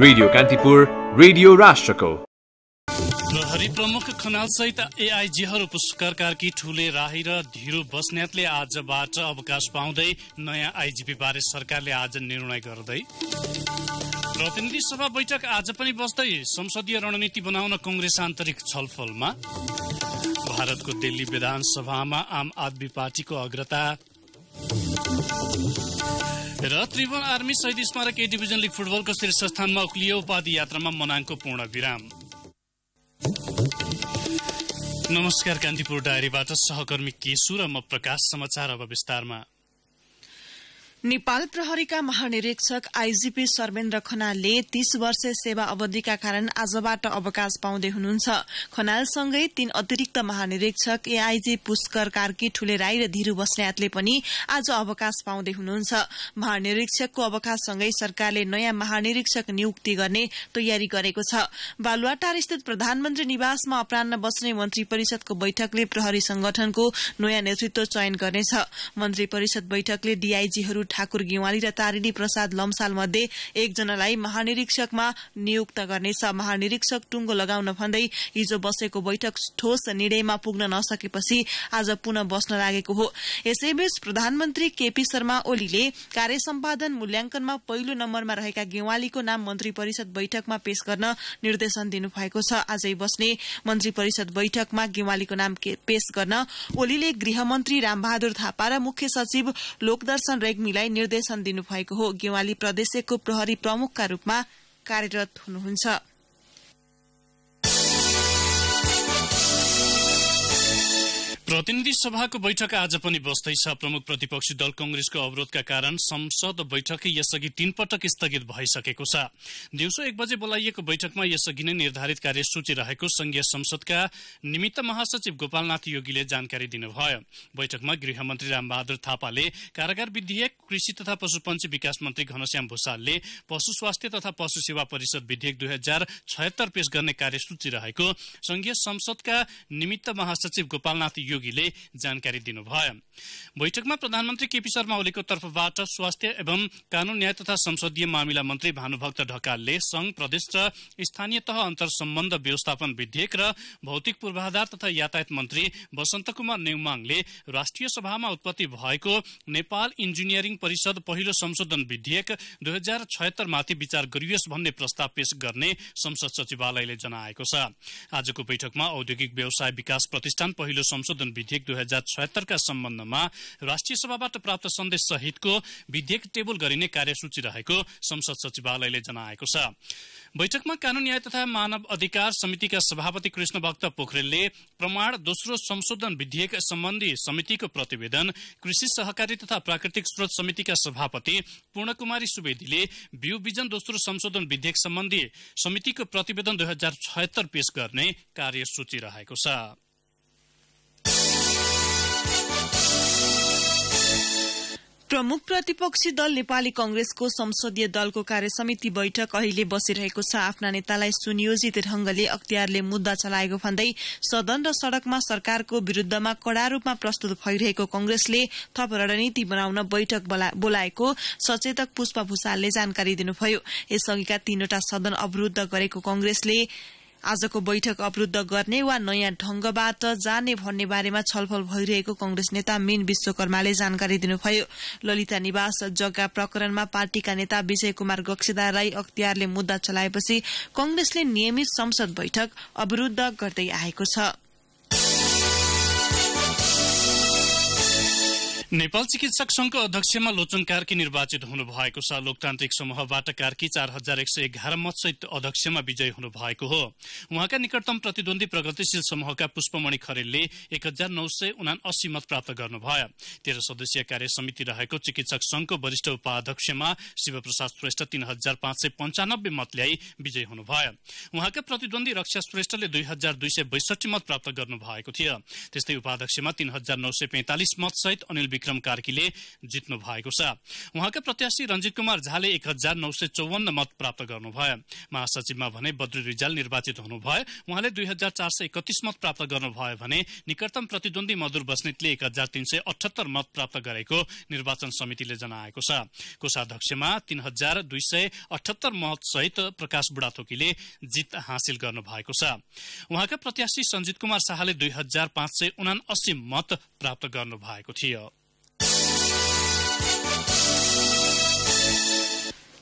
radio Kantipur radio राष्ट्रको प्रहरी प्रमुख खनाल सहित एआइजीहरू पुरस्कारकारकी ठुले राही र धीरू बस्नेतले आजबाट अवकाश पाउँदै नयाँ आईजीपी बारे सरकारले आज निर्णय गर्दै प्रतिनिधि सभा बैठक आज पनि बस्दै संसदीय रणनीति बनाउन कंग्रेस आन्तरिक छलफलमा भारतको दिल्ली विधानसभामा आम आदमी पार्टीको अग्रता र त्रिभुवन आर्मी शहीद स्मारक ए डिभिजन लिग फुटबलको शीर्ष स्थानमा उक्लियो उपाधि यात्रामा मनाङको पूर्ण विराम नमस्कार कान्तिपुर डायरीबाट सहकर्मी केसु र म प्रकाश समाचार अब विस्तारमा नेपाल प्रहरीका महानिरीक्षक आईजीपी सर्वेन्द्र खनालले तीस वर्ष सेवा अवधिका कारण आजबाट अवकाश पाउँदै हुनुहुन्छ खनालसँगै तीन अतिरिक्त महानिरीक्षक एआईजी पुष्कर कार्की ठूले राई र धीरू बस्नेतले पनि आज अवकाश पाउँदै हुनुहुन्छ महानिरीक्षकको अवकाशसँगै सरकारले नयाँ महानिरीक्षक नियुक्ति गर्ने तयारी गरेको छ बालुवाटार स्थित प्रधानमन्त्री निवासमा अपरान्न बस्ने मन्त्री परिषदको बैठकले प्रहरी संगठनको नयाँ नेतृत्व चयन गर्नेछ मन्त्री परिषद बैठकले डीआईजीहरू ठाकुर गेवाली र तारिणी प्रसाद लम्साल मध्ये एकजनालाई महानिरीक्षकमा नियुक्त गर्नेछ महानिरीक्षक टुङ्गो लगाउन भन्दै हिजो बसेको बैठक ठोस निर्णयमा पुग्न नसकेपछि आज पुनः बस्न लागेको हो यसैबीच प्रधानमन्त्री केपी शर्मा ओलीले कार्य सम्पादन मूल्याङ्कनमा पहिलो नम्बरमा रहेका गेवालीको नाम मन्त्री परिषद बैठकमा पेश गर्न निर्देशन दिनुभएको छ आजै बस्ने मन्त्री परिषद बैठकमा गेवालीको नाम पेश गर्न ओलीले गृहमन्त्री रामबहादुर थापा र मुख्य सचिव लोकदर्शन रेग्मी प्रहरीलाई निर्देशन दिनुभएको हो गेवाली प्रदेशको प्रहरी प्रमुखका रूपमा कार्यरत हुनुहुन्छ प्रतिनिधि सभाको बैठक आज पनि बस्दैछ प्रमुख प्रतिपक्षी दल कंग्रेसको अवरोधका कारण संसद बैठक यसअघि तीन पटक स्थगित भइसकेको छ दिउँसो एक बजे बोलाइएको बैठकमा यसअघि नै निर्धारित कार्यसूची रहेको संघीय संसदका निमित्त महासचिव गोपालनाथ योगीले जानकारी दिनुभयो बैठकमा गृहमन्त्री रामबहादुर थापाले कारागार विधेयक कृषि तथा पशुपन्ची विकास मन्त्री घनश्याम भूषालले पशु स्वास्थ्य तथा पशु सेवा परिषद विधेयक दुई हजार छयत्तर पेश गर्ने कार्यसूची रहेको संघीय संसदका निमित्त महासचिव गोपालनाथ योगी योगीले जानकारी दिनुभयो बैठकमा प्रधानमन्त्री केपी शर्मा ओलीको तर्फबाट स्वास्थ्य एवं कानून न्याय तथा संसदीय मामिला मन्त्री भानुभक्त ढकालले संघ प्रदेश र स्थानीय तह अन्तर सम्बन्ध व्यवस्थापन विधेयक र भौतिक पूर्वाधार तथा यातायात मन्त्री वसन्त कुमार नेउमाङले राष्ट्रिय सभामा उत्पत्ति भएको नेपाल इन्जिनियरिङ परिषद पहिलो संशोधन विधेयक दुई हजार छयत्तर माथि विचार गरियोस् भन्ने प्रस्ताव पेश गर्ने संसद सचिवालयले जनाएको छ आजको बैठकमा औद्योगिक व्यवसाय विकास प्रतिष्ठान पहिलो संशोधन संशोधन विधेयक दुई हजार छयत्तरका सम्बन्धमा राष्ट्रिय सभाबाट प्राप्त सन्देश सहितको विधेयक टेबल गरिने कार्यसूची रहेको संसद सचिवालयले जनाएको छ बैठकमा कानून न्याय तथा मानव अधिकार समितिका सभापति कृष्ण भक्त पोखरेलले प्रमाण दोस्रो संशोधन विधेयक सम्बन्धी समितिको प्रतिवेदन कृषि सहकारी तथा प्राकृतिक स्रोत समितिका सभापति पूर्णकुमारी सुवेदीले बिउ बिजन दोस्रो संशोधन विधेयक सम्बन्धी समितिको प्रतिवेदन दुई हजार छयत्तर पेश गर्ने कार्यसूची रहेको छ प्रमुख प्रतिपक्षी दल नेपाली कंग्रेसको संसदीय दलको कार्यसमिति बैठक अहिले बसिरहेको छ आफ्ना नेतालाई सुनियोजित ढंगले अख्तियारले मुद्दा चलाएको भन्दै सदन र सड़कमा सरकारको विरूद्धमा कड़ा रूपमा प्रस्तुत भइरहेको कंग्रेसले थप रणनीति बनाउन बैठक बोलाएको सचेतक पुष्पा भूषालले जानकारी दिनुभयो यसअघिका तीनवटा सदन अवरूद्ध गरेको कंग्रेसले आजको बैठक अवरूद्ध गर्ने वा नयाँ ढंगबाट जाने भन्ने बारेमा छलफल भइरहेको कंग्रेस नेता मीन विश्वकर्माले जानकारी दिनुभयो ललिता निवास जग्गा प्रकरणमा पार्टीका नेता विजय कुमार राई अख्तियारले मुद्दा चलाएपछि कंग्रेसले नियमित संसद बैठक अवरूद्ध गर्दै आएको छ नेपाल चिकित्सक संघको अध्यक्षमा लोचन कार्की निर्वाचित हुनुभएको छ लोकतान्त्रिक समूहबाट कार्की चार हजार एक सय एघार मतसहित अध्यक्षमा विजयी भएको हो उहाँका निकटतम प्रतिद्वन्दी प्रगतिशील समूहका पुष्पमणि खरेलले एक हजार नौ सय उना अस्सी मत प्राप्त गर्नुभयो तेह्र सदस्यीय कार्य समिति रहेको चिकित्सक संघको वरिष्ठ उपाध्यक्षमा शिवप्रसाद श्रेष्ठ तीन हजार पाँच सय पञ्चानब्बे मत ल्याई विजयी हुनुभयो उहाँका प्रतिद्वन्दी रक्षा श्रेष्ठले दुई हजार दुई सय बैसठी मत प्राप्त गर्नु भएको थियो त्यस्तै उपाध्यक्षमा तीन हजार नौ सय पैंतालिस मतसहित अनिल विक्रम कार्कीले जित्नु भएको छ उहाँका प्रत्याशी रञ्जित कुमार झाले एक हजार नौ सय चौवन्न मत प्राप्त गर्नुभयो महासचिवमा भने बद्री रिजाल निर्वाचित हुनुभयो उहाँले दुई हजार चार सय मत प्राप्त गर्नुभयो भने निकटतम प्रतिद्वन्दी मधुर बस्नेतले एक हजार तीन सय अठहत्तर मत प्राप्त गरेको निर्वाचन समितिले जनाएको छ कोषाध्यक्षमा तीन हजार दुई सय अठहत्तर मतसहित प्रकाश बुढाथोकीले जित हासिल गर्नु भएको छ उहाँका प्रत्याशी सञ्जित कुमार शाहले दुई हजार पाँच सय उना मत प्राप्त गर्नु भएको थियो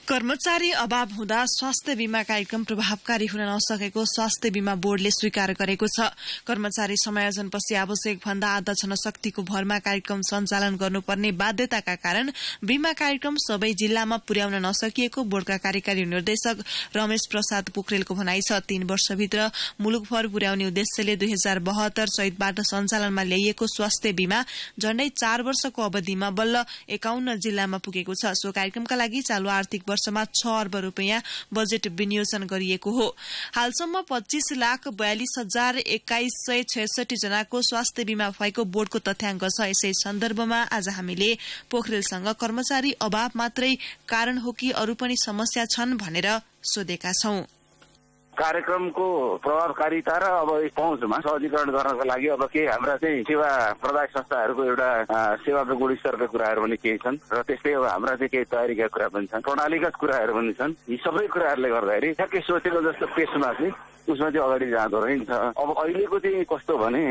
कर्मचारी अभाव हुँदा स्वास्थ्य बीमा कार्यक्रम प्रभावकारी हुन नसकेको स्वास्थ्य बीमा बोर्डले स्वीकार गरेको छ कर्मचारी समायोजनपछि आवश्यक भन्दा आधा जनशक्तिको भरमा कार्यक्रम सञ्चालन गर्नुपर्ने बाध्यताका कारण बीमा कार्यक्रम सबै जिल्लामा पुर्याउन नसकिएको बोर्डका कार्यकारी निर्देशक रमेश प्रसाद पोखरेलको भनाइ छ तीन वर्षभित्र मुलुकभर पुर्याउने उद्देश्यले दुई हजार बहत्तर चैतबाट सञ्चालनमा ल्याइएको स्वास्थ्य बीमा झण्डै चार वर्षको अवधिमा बल्ल एकाउन्न जिल्लामा पुगेको छ सो कार्यक्रमका लागि चालू आर्थिक वर्षमा छ अर्ब रूपियाँ बजेट विनियोजन गरिएको हो हालसम्म पच्चीस लाख बयालिस हजार एक्काइस सय छैसठी जनाको स्वास्थ्य बीमा भएको बोर्डको तथ्याङ्क छ यसै सन्दर्भमा आज हामीले पोखरेलसँग कर्मचारी अभाव मात्रै कारण हो कि अरू पनि समस्या छन् भनेर सोधेका छौं कार्यक्रमको प्रभावकारिता र अब पहुँचमा सहजीकरण गर्नको लागि अब केही हाम्रा चाहिँ सेवा प्रदाय संस्थाहरूको एउटा सेवाको गुणस्तरका कुराहरू पनि केही छन् र त्यस्तै अब हाम्रा चाहिँ केही तयारीका कुरा पनि छन् प्रणालीगत कुराहरू पनि छन् यी सबै कुराहरूले गर्दाखेरि ठ्याक्कै सोचेको जस्तो पेसमा चाहिँ उसमा चाहिँ अगाडि जाँदो रहेछ अब अहिलेको चाहिँ कस्तो भने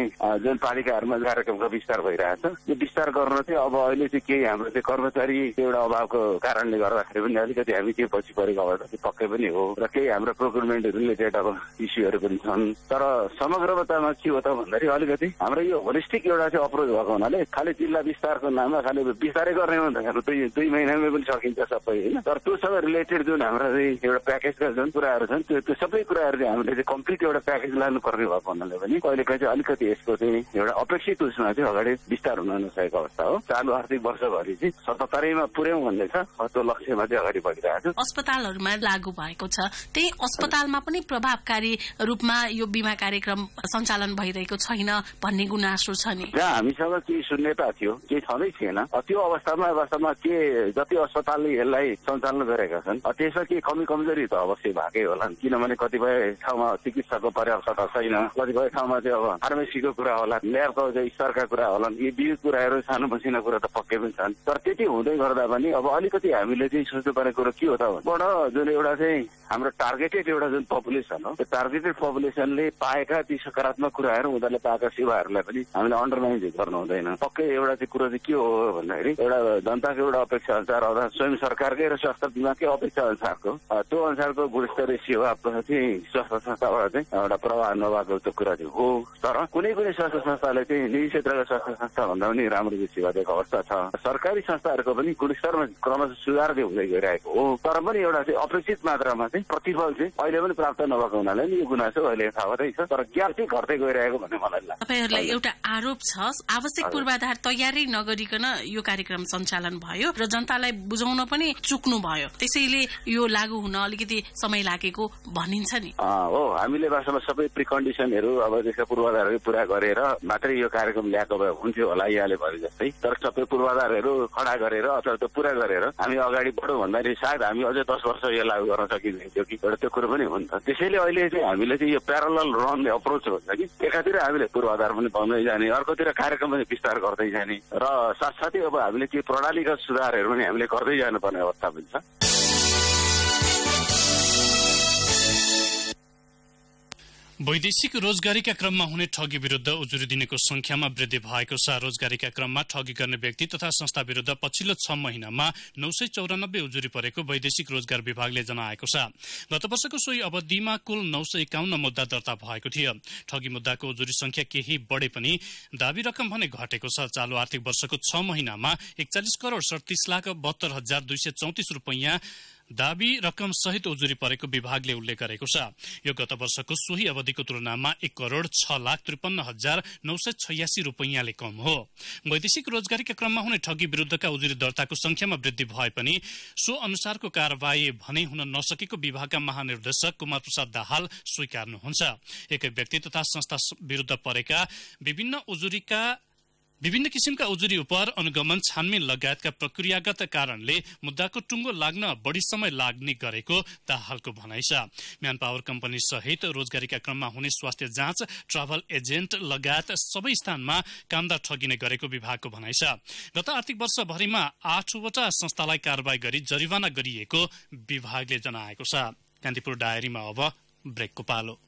जुन पालिकाहरूमा कार्यक्रमको विस्तार भइरहेछ यो विस्तार गर्न चाहिँ अब अहिले चाहिँ केही हाम्रो चाहिँ कर्मचारी एउटा अभावको कारणले गर्दाखेरि पनि अलिकति हामी त्यो पछि परेको अवस्था चाहिँ पक्कै पनि हो र केही हाम्रो प्रोक्युरमेन्टहरूले रिलेटेड अब इस्युहरू पनि छन् तर समग्रतामा के हो त भन्दाखेरि अलिकति हाम्रो यो होलिस्टिक एउटा चाहिँ अप्रोच भएको हुनाले खालि जिल्ला विस्तारको नाममा खालि विस्तारै गर्ने हो भन्दाखेरि दुई दुई महिनामै पनि सकिन्छ सबै होइन तर त्योसँग रिलेटेड जुन हाम्रो चाहिँ एउटा प्याकेजका जुन कुराहरू छन् त्यो त्यो सबै कुराहरू चाहिँ हामीले चाहिँ कम्प्लिट एउटा प्याकेज लानुपर्ने भएको हुनाले पनि कहिलेकाहीँ चाहिँ अलिकति यसको चाहिँ एउटा अपेक्षित उसमा चाहिँ अगाडि विस्तार हुन नसकेको अवस्था हो चालु आर्थिक वर्षभरि चाहिँ सतहत्तरैमा पुर्याउँ भन्ने छ त्यो लक्ष्यमा चाहिँ अगाडि बढिरहेको छ अस्पतालहरूमा लागू भएको छ त्यही अस्पतालमा पनि प्रभावकारी रूपमा यो बिमा कार्यक्रम सञ्चालन भइरहेको छैन भन्ने गुनासो छ नि हामीसँग केही शून्यता थियो केही छँदै थिएन त्यो अवस्थामा अवस्थामा के जति अस्पतालले यसलाई सञ्चालन गरेका छन् त्यसमा केही कमी कमजोरी त अवश्य भएकै होला किनभने कतिपय ठाउँमा चिकित्साको पर्याप्तता छैन कतिपय ठाउँमा चाहिँ अब फार्मेसीको कुरा होला ल्याबको स्तरका कुरा होला यी विविध कुराहरू सानो मसिनो कुरा त पक्कै पनि छन् तर त्यति हुँदै गर्दा पनि अब अलिकति हामीले चाहिँ सोच्नुपर्ने कुरो के हो त जुन एउटा चाहिँ हाम्रो टार्गेटेड एउटा जुन पपुलेसन पपुलेसन हो त्यो टार्गेटेड पपुलेसनले पाएका ती सकारात्मक कुराहरू उनीहरूले पाएका सेवाहरूलाई पनि हामीले अन्डरलाइन गर्नु हुँदैन पक्कै एउटा चाहिँ कुरो चाहिँ के हो भन्दाखेरि एउटा जनताको एउटा अपेक्षा अनुसार अथवा स्वयं सरकारकै र स्वास्थ्य बिमाकै अपेक्षा अनुसारको त्यो अनुसारको गुणस्तरीय सेवा चाहिँ स्वास्थ्य संस्थाबाट चाहिँ एउटा प्रवाह नभएको त्यो कुरा चाहिँ हो तर कुनै कुनै स्वास्थ्य संस्थाले चाहिँ निजी क्षेत्रका स्वास्थ्य संस्था भन्दा पनि राम्रो सेवा दिएको अवस्था छ सरकारी संस्थाहरूको पनि गुणस्तरमा क्रमशः सुधार हुँदै गइरहेको हो तर पनि एउटा चाहिँ अपेक्षित मात्रामा चाहिँ प्रतिफल चाहिँ अहिले पनि प्राप्त नभएको हुनाले नि यो गुनासो अहिले यथावतै छ तर ग्याप चाहिँ घट्दै गइरहेको भन्ने मलाई लाग्छ तपाईँहरूलाई एउटा आरोप छ आवश्यक पूर्वाधार तयारै नगरिकन यो कार्यक्रम सञ्चालन भयो र जनतालाई बुझाउन पनि चुक्नु भयो त्यसैले यो लागू हुन अलिकति समय लागेको भनिन्छ नि हो हामीले वास्तवमा सबै प्रिकन्डिसनहरू अब त्यसका पूर्वाधारहरू पूरा गरेर मात्रै यो कार्यक्रम ल्याएको भए हुन्थ्यो होला यहाँले भने जस्तै तर सबै पूर्वाधारहरू खडा गरेर अथवा त्यो पूरा गरेर हामी अगाडि बढौँ भन्दाखेरि सायद हामी अझै दस वर्ष यो लागू गर्न सकिँदैन कि एउटा त्यो कुरो पनि हुन्छ त्यसैले अहिले चाहिँ हामीले चाहिँ यो प्यारल रन अप्रोच हुन्छ कि एकातिर हामीले पूर्वाधार पनि पाउँदै जाने अर्कोतिर कार्यक्रम पनि विस्तार गर्दै जाने र साथसाथै अब हामीले त्यो प्रणालीगत सुधारहरू पनि हामीले गर्दै जानुपर्ने अवस्था पनि छ वैदेशिक रोजगारीका क्रममा हुने ठगी विरूद्ध उजुरी दिनेको संख्यामा वृद्धि भएको छ रोजगारीका क्रममा ठगी गर्ने व्यक्ति तथा संस्था विरूद्ध पछिल्लो छ महिनामा नौ सय चौरानब्बे उजुरी परेको वैदेशिक रोजगार विभागले जनाएको छ गत वर्षको सोही अवधिमा कुल नौ सय एकाउन्न मुद्दा दर्ता भएको थियो ठगी मुद्दाको उजुरी संख्या केही बढे पनि दावी रकम भने घटेको छ चालु आर्थिक वर्षको छ महिनामा एकचालिस करोड़ सडतिस लाख बहत्तर हजार दुई सय चौतिस रुपियाँ दावी रकम सहित उजुरी परेको विभागले उल्लेख गरेको छ यो गत वर्षको सोही अवधिको तुलनामा एक करोड़ छ लाख त्रिपन्न हजार नौ सय छयासी रूपैयाँले कम हो वैदेशिक रोजगारीका क्रममा हुने ठगी विरूद्धका उजुरी दर्ताको संख्यामा वृद्धि भए पनि सो अनुसारको कार्यवाही भने हुन नसकेको विभागका महानिर्देशक कुमार प्रसाद दाहाल स्वीकार्नुहुन्छ एकै व्यक्ति तथा संस्था विरूद्ध परेका विभिन्न उजुरीका विभिन्न किसिमका उजुरी उपहार अनुगमन छानबिन लगायतका प्रक्रियागत कारणले मुद्दाको टुङ्गो लाग्न बढी समय लाग्ने गरेको दाहालको भनाइ छ म्यान पावर कम्पनी सहित रोजगारीका क्रममा हुने स्वास्थ्य जाँच ट्राभल एजेन्ट लगायत सबै स्थानमा कामदार ठगिने गरेको विभागको भनाइ छ गत आर्थिक वर्षभरिमा आठवटा संस्थालाई कारवाही गरी जरिवाना गरिएको विभागले जनाएको छ कान्तिपुर डायरीमा अब ब्रेकको पालो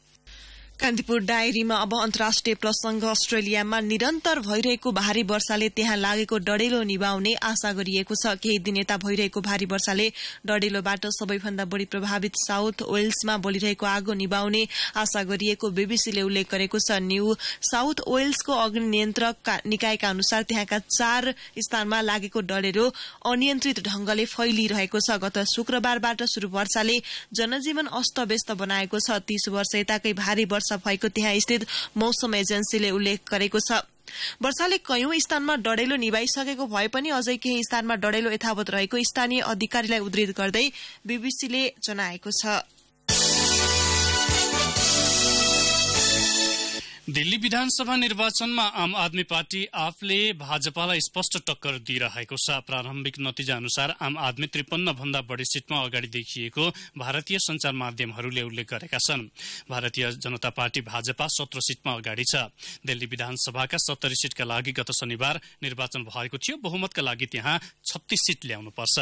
कान्तिपुर डायरीमा अब अन्तर्राष्ट्रिय प्रसंग अस्ट्रेलियामा निरन्तर भइरहेको भारी वर्षाले त्यहाँ लागेको डडेलो निभाउने आशा गरिएको छ केही दिन यता भइरहेको भारी वर्षाले डडेलोबाट सबैभन्दा बढ़ी प्रभावित साउथ वेल्समा बोलिरहेको आगो निभाउने आशा गरिएको बीबीसीले उल्लेख गरेको छ न्यू साउथ वेल्सको अग्नि नियन्त्रक निकायका अनुसार त्यहाँका चार स्थानमा लागेको डडेलो अनियन्त्रित ढंगले फैलिरहेको छ गत शुक्रबारबाट शुरू वर्षाले जनजीवन अस्तव्यस्त बनाएको छ तीस वर्ष यताकै भारी वर्ष आशा भएको त्यहाँ स्थित मौसम एजेन्सीले उल्लेख गरेको छ वर्षाले कयौं स्थानमा डडेलो निभाइसकेको भए पनि अझै केही स्थानमा डडेलो यथावत रहेको स्थानीय अधिकारीलाई उद्धित गर्दै बीबीसीले जनाएको छ दिल्ली विधानसभा निर्वाचनमा आम आदमी पार्टी आफले भाजपालाई स्पष्ट टक्कर दिइरहेको छ प्रारम्भिक नतिजा अनुसार आम आदमी त्रिपन्न भन्दा बढी सिटमा अगाडि देखिएको भारतीय संचार माध्यमहरूले उल्लेख गरेका छन् भारतीय जनता पार्टी भाजपा सत्र सिटमा अगाडि छ दिल्ली विधानसभाका सत्तरी सिटका लागि गत शनिबार निर्वाचन भएको थियो बहुमतका लागि त्यहाँ छत्तीस सिट ल्याउनुपर्छ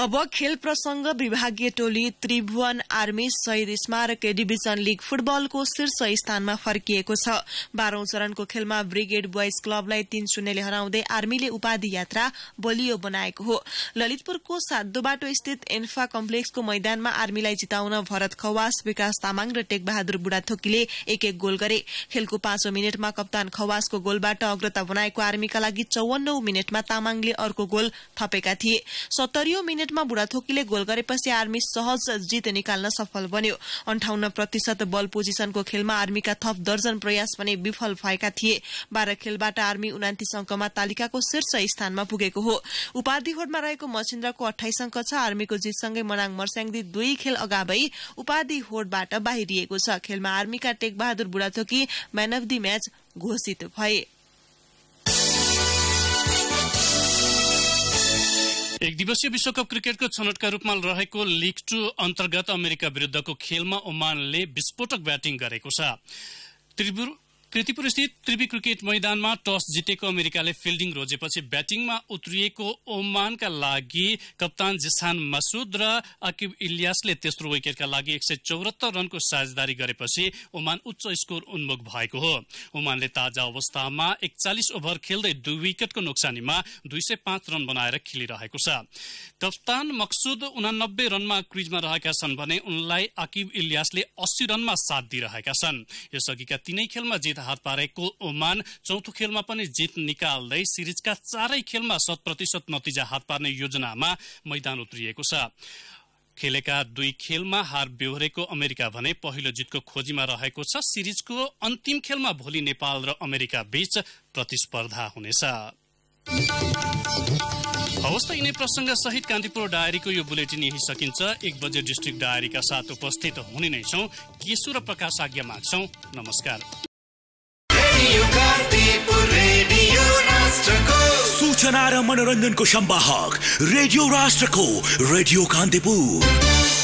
अब खेल प्रसंग विभागीय टोली त्रिभुवन आर्मी शहीद स्मारक डिभिजन लीग फुटबलको शीर्ष स्थानमा फर्किएको छ बाह्रौं चरणको खेलमा ब्रिगेड बोइज क्लबलाई तीन शून्यले हराउँदै आर्मीले उपाधि यात्रा बलियो बनाएको हो ललितपुरको बाटो स्थित एन्फा कम्प्लेक्सको मैदानमा आर्मीलाई जिताउन भरत खवास विकास तामाङ र टेकबहादुर थोकीले एक एक गोल गरे खेलको पाँचौं मिनटमा कप्तान खवासको गोलबाट अग्रता बनाएको आर्मीका लागि चौवन्नौ मिनटमा तामाङले अर्को गोल थपेका थिए मिनट सेटमा बुढाथोकीले गोल गरेपछि आर्मी सहज जित निकाल्न सफल बन्यो अन्ठाउन्न प्रतिशत बल पोजिसनको खेलमा आर्मीका थप दर्जन प्रयास पनि विफल भएका थिए बाह्र खेलबाट आर्मी उनातिस अङ्कमा तालिकाको शीर्ष स्थानमा पुगेको हो उपाधि होडमा रहेको मछिन्द्रको अठाइस अङ्क छ आर्मीको जितसँगै मनाङ मर्स्याङदी दुई खेल अगावै उपाधि होडबाट बाहिरिएको छ खेलमा आर्मीका Tekbahadur Budhathoki man of the match घोषित भए एक दिवसीय विश्वकप क्रिकेटको छनौटका रूपमा रहेको लिग टू अन्तर्गत अमेरिका विरूद्धको खेलमा ओमानले विस्फोटक ब्याटिङ गरेको छ कृतिपुरस्थित त्रिवी क्रिकेट मैदानमा टस जितेको अमेरिकाले फिल्डिङ रोजेपछि ब्याटिङमा उत्रिएको ओमानका लागि कप्तान जिसान मसुद र अकिब इलियासले तेस्रो विकेटका लागि एक सय चौरात्तर रनको साझेदारी गरेपछि ओमान उच्च स्कोर उन्मुख भएको हो ओमानले ताजा अवस्थामा एकचालिस ओभर खेल्दै दुई विकेटको नोक्सानीमा दुई सय पाँच रन बनाएर खेलिरहेको छ कप्तान मक्सुद उनानब्बे रनमा क्रिजमा रहेका छन् भने उनलाई अकिब इलियासले अस्सी रनमा साथ दिइरहेका छन् यसअघिका तीनै खेलमा जित हात पारेको ओमान चौथो खेलमा पनि जित निकाल्दै सिरिजका चारै खेलमा शत प्रतिशत नतिजा हात पार्ने योजनामा मैदान उत्रिएको छ खेलेका दुई खेलमा हार बेहोरेको अमेरिका भने पहिलो जितको खोजीमा रहेको छ सिरिजको अन्तिम खेलमा भोलि नेपाल र अमेरिका बीच प्रतिस्पर्धा हुनेछ हवस् त यिनै सहित कान्तिपुर डायरीको यो बुलेटिन यही सकिन्छ एक बजे डिस्ट्रिक्ट डायरीका साथ उपस्थित हुने नै छौँ केशु र प्रकाश आज्ञा माग्छौँ नमस्कार राष्ट्र को सूचना मनोरंजन को शंबाहक रेडियो राष्ट्र को रेडियो कांतिपुर